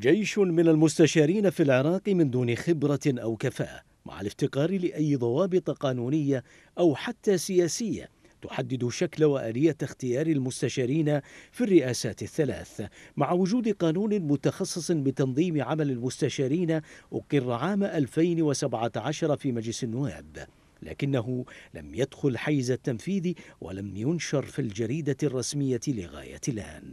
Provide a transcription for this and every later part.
جيش من المستشارين في العراق من دون خبرة أو كفاءة مع الافتقار لأي ضوابط قانونية أو حتى سياسية تحدد شكل وآلية اختيار المستشارين في الرئاسات الثلاث مع وجود قانون متخصص بتنظيم عمل المستشارين أقر عام 2017 في مجلس النواب لكنه لم يدخل حيز التنفيذ ولم ينشر في الجريدة الرسمية لغاية الآن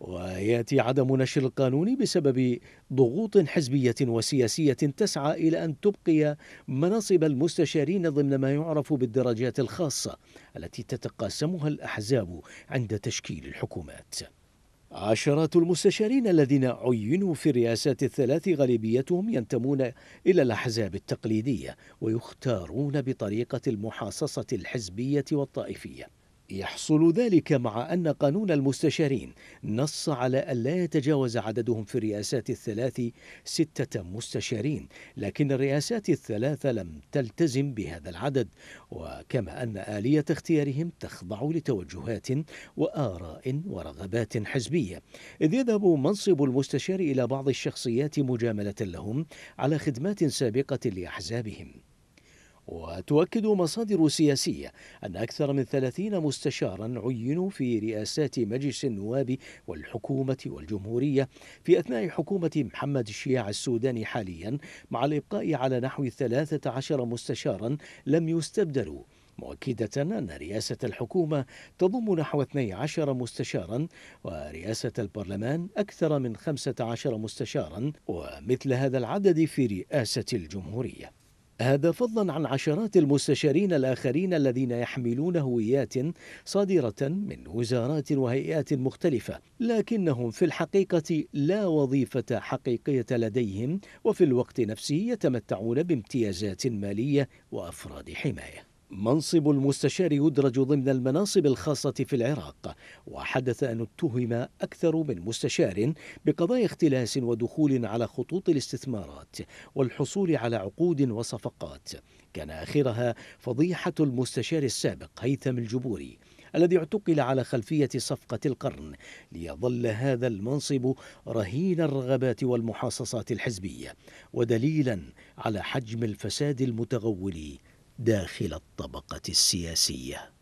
وياتي عدم نشر القانون بسبب ضغوط حزبيه وسياسيه تسعى الى ان تبقي مناصب المستشارين ضمن ما يعرف بالدرجات الخاصه التي تتقاسمها الاحزاب عند تشكيل الحكومات. عشرات المستشارين الذين عينوا في الرئاسات الثلاث غالبيتهم ينتمون الى الاحزاب التقليديه ويختارون بطريقه المحاصصه الحزبيه والطائفيه. يحصل ذلك مع أن قانون المستشارين نص على ألا يتجاوز عددهم في الرئاسات الثلاث ستة مستشارين لكن الرئاسات الثلاثة لم تلتزم بهذا العدد وكما أن آلية اختيارهم تخضع لتوجهات وآراء ورغبات حزبية إذ يذهب منصب المستشار إلى بعض الشخصيات مجاملة لهم على خدمات سابقة لأحزابهم وتؤكد مصادر سياسية أن أكثر من ثلاثين مستشارا عينوا في رئاسات مجلس النواب والحكومة والجمهورية في أثناء حكومة محمد الشيع السوداني حاليا مع الإبقاء على نحو ثلاثة عشر مستشارا لم يستبدلوا مؤكدة أن رئاسة الحكومة تضم نحو 12 مستشارا ورئاسة البرلمان أكثر من 15 مستشارا ومثل هذا العدد في رئاسة الجمهورية هذا فضلا عن عشرات المستشارين الآخرين الذين يحملون هويات صادرة من وزارات وهيئات مختلفة لكنهم في الحقيقة لا وظيفة حقيقية لديهم وفي الوقت نفسه يتمتعون بامتيازات مالية وأفراد حماية منصب المستشار يدرج ضمن المناصب الخاصة في العراق، وحدث أن اتهم أكثر من مستشار بقضايا اختلاس ودخول على خطوط الاستثمارات والحصول على عقود وصفقات، كان آخرها فضيحة المستشار السابق هيثم الجبوري الذي اعتقل على خلفية صفقة القرن ليظل هذا المنصب رهين الرغبات والمحاصصات الحزبية ودليلا على حجم الفساد المتغول داخل الطبقه السياسيه